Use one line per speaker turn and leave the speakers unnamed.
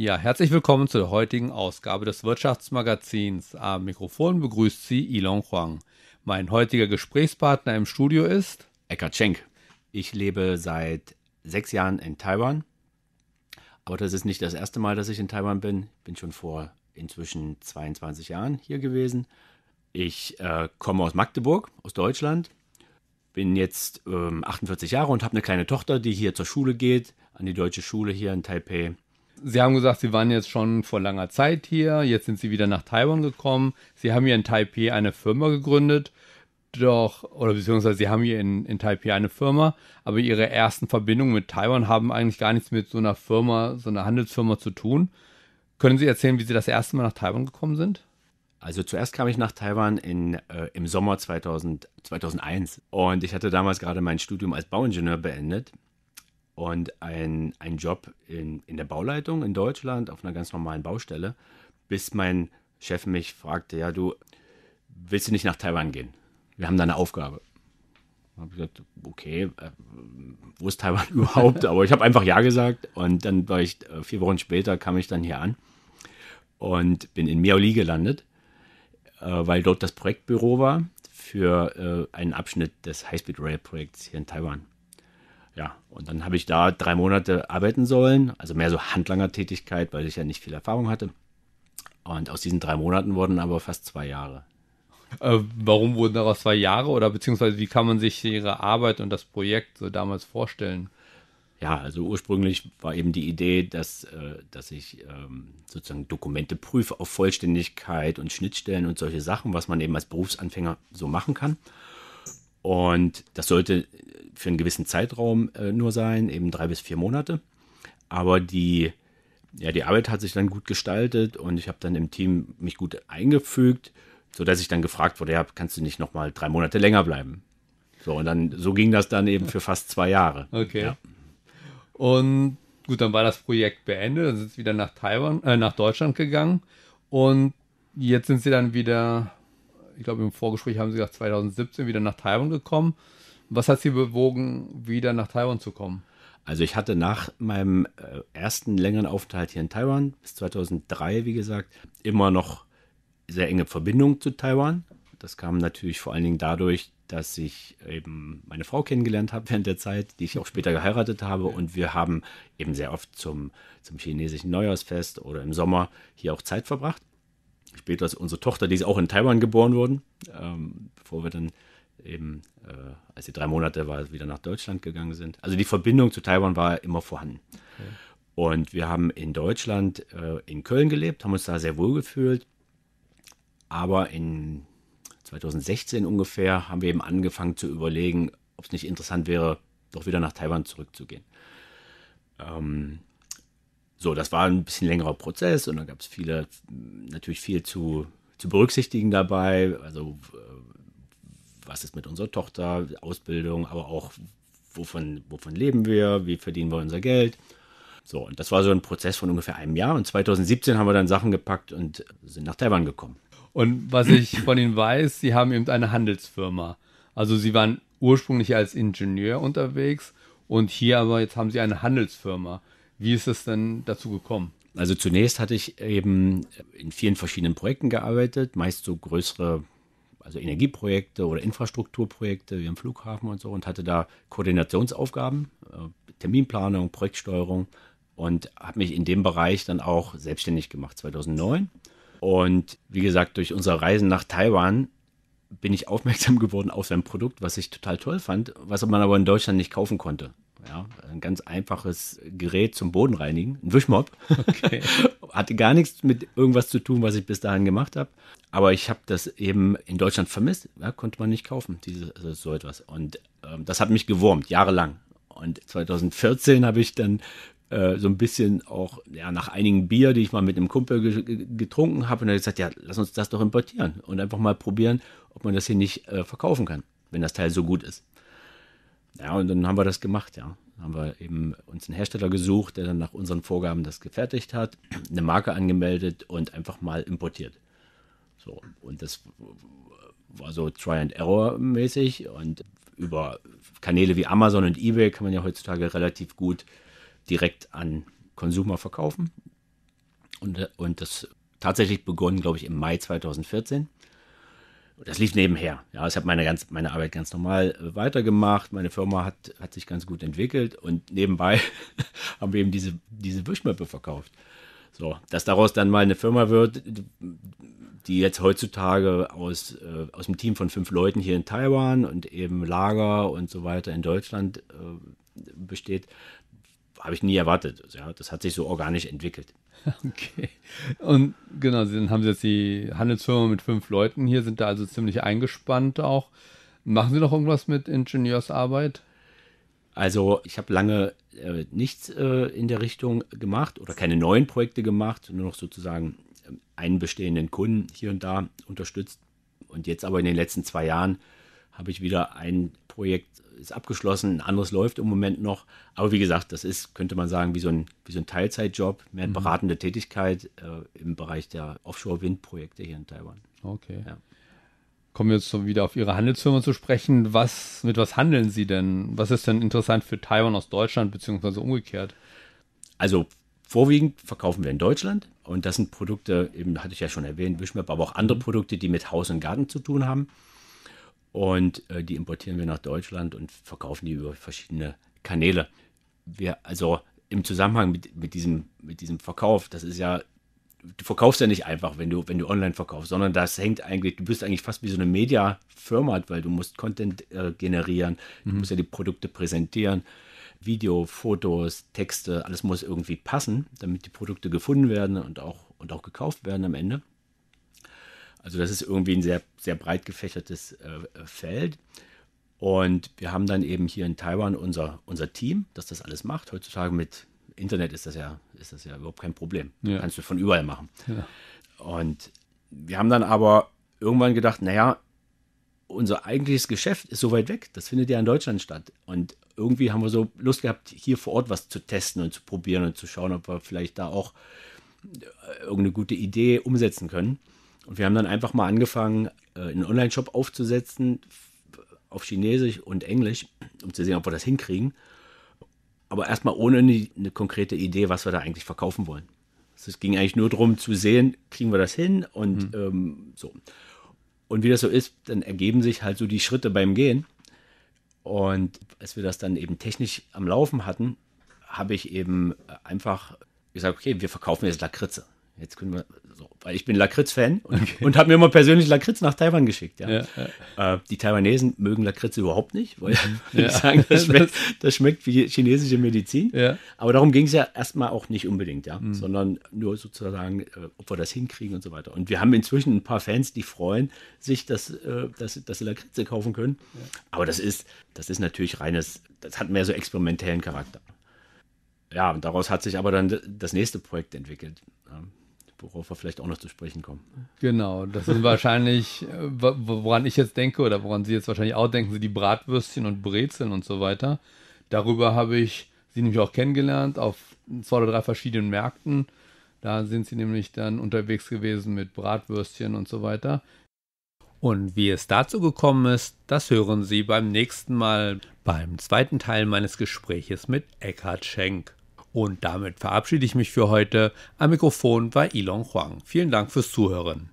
Ja, herzlich willkommen zur heutigen Ausgabe des Wirtschaftsmagazins. Am Mikrofon begrüßt Sie Ilon Huang. Mein heutiger Gesprächspartner im Studio ist Eckhard Schenk. Ich lebe
seit sechs Jahren in Taiwan. Aber das ist nicht das erste Mal, dass ich in Taiwan bin. Ich bin schon vor inzwischen 22 Jahren hier gewesen. Ich äh, komme aus Magdeburg, aus Deutschland. Bin jetzt ähm, 48 Jahre und habe eine
kleine Tochter, die hier zur Schule geht, an die deutsche Schule hier in Taipei Sie haben gesagt, Sie waren jetzt schon vor langer Zeit hier, jetzt sind Sie wieder nach Taiwan gekommen. Sie haben hier in Taipei eine Firma gegründet, doch, oder beziehungsweise Sie haben hier in, in Taipei eine Firma, aber Ihre ersten Verbindungen mit Taiwan haben eigentlich gar nichts mit so einer Firma, so einer Handelsfirma zu tun. Können Sie erzählen, wie Sie das erste Mal nach Taiwan gekommen sind? Also zuerst kam ich nach Taiwan in,
äh, im Sommer 2000, 2001 und ich hatte damals gerade mein Studium als Bauingenieur beendet und ein, ein Job in, in der Bauleitung in Deutschland auf einer ganz normalen Baustelle, bis mein Chef mich fragte, ja, du willst du nicht nach Taiwan gehen? Wir haben da eine Aufgabe. Habe ich gesagt, okay, äh, wo ist Taiwan überhaupt? Aber ich habe einfach ja gesagt und dann war ich äh, vier Wochen später kam ich dann hier an und bin in Miaoli gelandet, äh, weil dort das Projektbüro war für äh, einen Abschnitt des High Speed Rail Projekts hier in Taiwan ja, und dann habe ich da drei Monate arbeiten sollen, also mehr so Handlanger-Tätigkeit, weil ich ja nicht viel Erfahrung hatte. Und aus diesen drei Monaten wurden aber fast zwei Jahre.
Äh, warum wurden daraus zwei Jahre oder beziehungsweise wie kann man sich Ihre Arbeit und das Projekt so damals vorstellen? Ja, also ursprünglich war eben die Idee, dass,
äh, dass ich ähm, sozusagen Dokumente prüfe auf Vollständigkeit und Schnittstellen und solche Sachen, was man eben als Berufsanfänger so machen kann. Und das sollte für einen gewissen Zeitraum äh, nur sein, eben drei bis vier Monate. Aber die, ja, die Arbeit hat sich dann gut gestaltet und ich habe dann im Team mich gut eingefügt, sodass ich dann gefragt wurde, ja, kannst du nicht nochmal drei Monate länger bleiben? So, und dann, so ging das dann eben für fast zwei Jahre.
Okay. Ja. Und gut, dann war das Projekt beendet, dann sind sie wieder nach Taiwan, äh, nach Deutschland gegangen und jetzt sind sie dann wieder ich glaube im Vorgespräch haben sie gesagt, 2017 wieder nach Taiwan gekommen. Was hat sie bewogen, wieder nach Taiwan zu kommen? Also ich hatte nach meinem äh, ersten längeren Aufenthalt hier in Taiwan, bis
2003, wie gesagt, immer noch sehr enge Verbindungen zu Taiwan. Das kam natürlich vor allen Dingen dadurch, dass ich eben meine Frau kennengelernt habe während der Zeit, die ich auch später geheiratet habe. Und wir haben eben sehr oft zum, zum chinesischen Neujahrsfest oder im Sommer hier auch Zeit verbracht später ist unsere Tochter, die ist auch in Taiwan geboren worden, ähm, bevor wir dann eben, äh, als sie drei Monate war, wieder nach Deutschland gegangen sind. Also die Verbindung zu Taiwan war immer vorhanden. Okay. Und wir haben in Deutschland, äh, in Köln gelebt, haben uns da sehr wohl gefühlt. Aber in 2016 ungefähr haben wir eben angefangen zu überlegen, ob es nicht interessant wäre, doch wieder nach Taiwan zurückzugehen. Ähm, so, das war ein bisschen längerer Prozess und da gab es viele, natürlich viel zu, zu berücksichtigen dabei. Also, äh, was ist mit unserer Tochter, Ausbildung, aber auch, wovon, wovon leben wir, wie verdienen wir unser Geld. So, und das war so ein Prozess von ungefähr einem Jahr. Und 2017
haben wir dann Sachen gepackt und sind nach Taiwan gekommen. Und was ich von Ihnen weiß, Sie haben eben eine Handelsfirma. Also Sie waren ursprünglich als Ingenieur unterwegs und hier aber jetzt haben Sie eine Handelsfirma. Wie ist es denn dazu gekommen?
Also zunächst hatte ich eben in vielen verschiedenen Projekten gearbeitet, meist so größere, also Energieprojekte oder Infrastrukturprojekte wie im Flughafen und so und hatte da Koordinationsaufgaben, äh, Terminplanung, Projektsteuerung und habe mich in dem Bereich dann auch selbstständig gemacht 2009. Und wie gesagt, durch unsere Reisen nach Taiwan bin ich aufmerksam geworden auf ein Produkt, was ich total toll fand, was man aber in Deutschland nicht kaufen konnte. Ja, ein ganz einfaches Gerät zum Bodenreinigen, ein Wischmob. Okay. Hatte gar nichts mit irgendwas zu tun, was ich bis dahin gemacht habe. Aber ich habe das eben in Deutschland vermisst. Ja, konnte man nicht kaufen, diese, äh, so etwas. Und ähm, das hat mich gewurmt, jahrelang. Und 2014 habe ich dann äh, so ein bisschen auch ja, nach einigen Bier, die ich mal mit einem Kumpel ge getrunken habe, und er hat gesagt, ja, lass uns das doch importieren und einfach mal probieren, ob man das hier nicht äh, verkaufen kann, wenn das Teil so gut ist. Ja, und dann haben wir das gemacht, ja. Dann haben wir eben uns einen Hersteller gesucht, der dann nach unseren Vorgaben das gefertigt hat, eine Marke angemeldet und einfach mal importiert. So, und das war so Try and Error mäßig und über Kanäle wie Amazon und eBay kann man ja heutzutage relativ gut direkt an Konsumer verkaufen. Und, und das tatsächlich begonnen, glaube ich, im Mai 2014 das lief nebenher. Ja, ich habe meine, meine Arbeit ganz normal äh, weitergemacht. Meine Firma hat, hat sich ganz gut entwickelt und nebenbei haben wir eben diese, diese Wischmöppe verkauft. So, dass daraus dann mal eine Firma wird, die jetzt heutzutage aus, äh, aus einem Team von fünf Leuten hier in Taiwan und eben Lager und so weiter in Deutschland äh,
besteht, habe ich nie erwartet. Also, ja, das hat sich so organisch entwickelt. Okay. Und genau, dann haben Sie jetzt die Handelsfirma mit fünf Leuten hier, sind da also ziemlich eingespannt auch. Machen Sie noch irgendwas mit Ingenieursarbeit? Also
ich habe lange äh, nichts äh, in der Richtung gemacht oder keine neuen Projekte gemacht, nur noch sozusagen ähm, einen bestehenden Kunden hier und da unterstützt. Und jetzt aber in den letzten zwei Jahren habe ich wieder ein Projekt ist abgeschlossen, ein anderes läuft im Moment noch. Aber wie gesagt, das ist, könnte man sagen, wie so ein, wie so ein Teilzeitjob, mehr mhm. beratende Tätigkeit
äh, im Bereich der Offshore-Windprojekte hier in Taiwan. Okay. Ja. Kommen wir jetzt so wieder auf Ihre Handelsfirma zu sprechen. Was, mit was handeln Sie denn? Was ist denn interessant für Taiwan aus Deutschland, beziehungsweise umgekehrt? Also vorwiegend verkaufen wir in Deutschland
und das sind Produkte, eben hatte ich ja schon erwähnt, Wischmap, aber auch andere mhm. Produkte, die mit Haus und Garten zu tun haben. Und äh, die importieren wir nach Deutschland und verkaufen die über verschiedene Kanäle. Wir, also im Zusammenhang mit, mit, diesem, mit diesem Verkauf, das ist ja, du verkaufst ja nicht einfach, wenn du, wenn du online verkaufst, sondern das hängt eigentlich, du bist eigentlich fast wie so eine Media-Firma, weil du musst Content äh, generieren, mhm. du musst ja die Produkte präsentieren. Video, Fotos, Texte, alles muss irgendwie passen, damit die Produkte gefunden werden und auch, und auch gekauft werden am Ende. Also das ist irgendwie ein sehr, sehr breit gefächertes äh, Feld. Und wir haben dann eben hier in Taiwan unser, unser Team, das das alles macht. Heutzutage mit Internet ist das ja, ist das ja überhaupt kein Problem. Ja. Kannst du von überall machen. Ja. Und wir haben dann aber irgendwann gedacht, naja, unser eigentliches Geschäft ist so weit weg. Das findet ja in Deutschland statt. Und irgendwie haben wir so Lust gehabt, hier vor Ort was zu testen und zu probieren und zu schauen, ob wir vielleicht da auch äh, irgendeine gute Idee umsetzen können. Und wir haben dann einfach mal angefangen, äh, einen Online-Shop aufzusetzen auf Chinesisch und Englisch, um zu sehen, ob wir das hinkriegen. Aber erstmal ohne eine, eine konkrete Idee, was wir da eigentlich verkaufen wollen. Also es ging eigentlich nur darum zu sehen, kriegen wir das hin und mhm. ähm, so. Und wie das so ist, dann ergeben sich halt so die Schritte beim Gehen. Und als wir das dann eben technisch am Laufen hatten, habe ich eben äh, einfach gesagt, okay, wir verkaufen jetzt Lakritze. Jetzt können wir so, weil ich bin Lakritz-Fan und, okay. und habe mir immer persönlich Lakritz nach Taiwan geschickt. Ja. ja, ja. Äh, die Taiwanesen mögen Lakritz überhaupt nicht, weil mhm. ja. sagen, das schmeckt, das schmeckt, wie chinesische Medizin. Aber darum ging es ja erstmal auch nicht unbedingt, ja, mhm. sondern nur sozusagen, äh, ob wir das hinkriegen und so weiter. Und wir haben inzwischen ein paar Fans, die freuen sich, dass, äh, dass, dass sie Lakritze kaufen können. Aber das ist, das ist natürlich reines, das hat mehr so experimentellen Charakter. Ja, und daraus hat sich aber dann das nächste Projekt entwickelt worauf wir vielleicht auch noch zu sprechen kommen.
Genau, das sind wahrscheinlich, äh, woran ich jetzt denke oder woran Sie jetzt wahrscheinlich auch denken, sind die Bratwürstchen und Brezeln und so weiter. Darüber habe ich Sie nämlich auch kennengelernt auf zwei oder drei verschiedenen Märkten. Da sind Sie nämlich dann unterwegs gewesen mit Bratwürstchen und so weiter. Und wie es dazu gekommen ist, das hören Sie beim nächsten Mal beim zweiten Teil meines Gespräches mit Eckhard Schenk. Und damit verabschiede ich mich für heute. Am Mikrofon war Ilon Huang. Vielen Dank fürs Zuhören.